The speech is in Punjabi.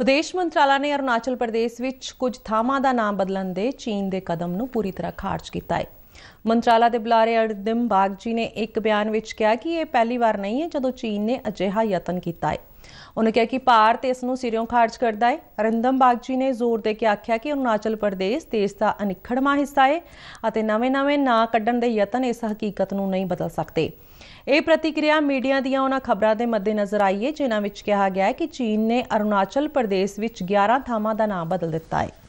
ਵਿਦੇਸ਼ ਮੰਤਰਾਲਾ ਨੇ ਅਰੁਣਾਚਲ ਪ੍ਰਦੇਸ਼ ਵਿੱਚ ਕੁਝ ਥਾਵਾਂ ਦਾ ਨਾਮ ਬਦਲਣ ਦੇ ਚੀਨ ਦੇ ਕਦਮ ਨੂੰ ਪੂਰੀ ਤਰ੍ਹਾਂ ਖਾਰਜ ਕੀਤਾ ਹੈ ਮੰਤਰਾਲਾ ਦੇ ਬੁਲਾਰੇ ਅਰਦਿਮ ਬਾਗ ਜੀ ਨੇ ਇੱਕ ਬਿਆਨ ਵਿੱਚ ਕਿਹਾ ਕਿ ਇਹ ਪਹਿਲੀ ਵਾਰ ਨਹੀਂ ਹੈ ਜਦੋਂ ਚੀਨ ਨੇ ਅਜਿਹਾ ਯਤਨ ਕੀਤਾ ਹੈ ਉਹਨੇ ਕਿਹਾ ਕਿ ਭਾਰਤ ਇਸ ਨੂੰ ਸਿਰਿਓਂ ਖਾਰਜ ਕਰਦਾ ਹੈ ਅਰਿੰਦਮ ਬਾਗ ਜੀ ਨੇ ਜ਼ੋਰ ਦੇ ਕੇ ਆਖਿਆ ਕਿ ਅਰੁਣਾਚਲ ਪ੍ਰਦੇਸ਼ ਦੇਸ਼ ਦਾ ਅਨਿਖੜਵਾਂ ਹਿੱਸਾ ਹੈ ਅਤੇ ਨਵੇਂ-ਨਵੇਂ ਨਾਂ ਕੱਢਣ ਦੇ ਯਤਨ ਇਸ ਹਕੀਕਤ ਨੂੰ ਨਹੀਂ ਬਦਲ ਸਕਦੇ ਇਹ ਪ੍ਰਤੀਕਿਰਿਆ ਮੀਡੀਆ ਦੀਆਂ ਉਹਨਾਂ ਖਬਰਾਂ ਦੇ ਮੱਦੇਨਜ਼ਰ ਆਈ ਹੈ ਜਿਨ੍ਹਾਂ ਵਿੱਚ ਕਿਹਾ ਗਿਆ ਹੈ ਕਿ ਚੀਨ ਨੇ ਅਰੁਣਾਚਲ ਪ੍ਰਦੇਸ਼ ਵਿੱਚ 11 ਥਾਵਾਂ ਦਾ ਨਾਮ ਬਦਲ ਦਿੱਤਾ ਹੈ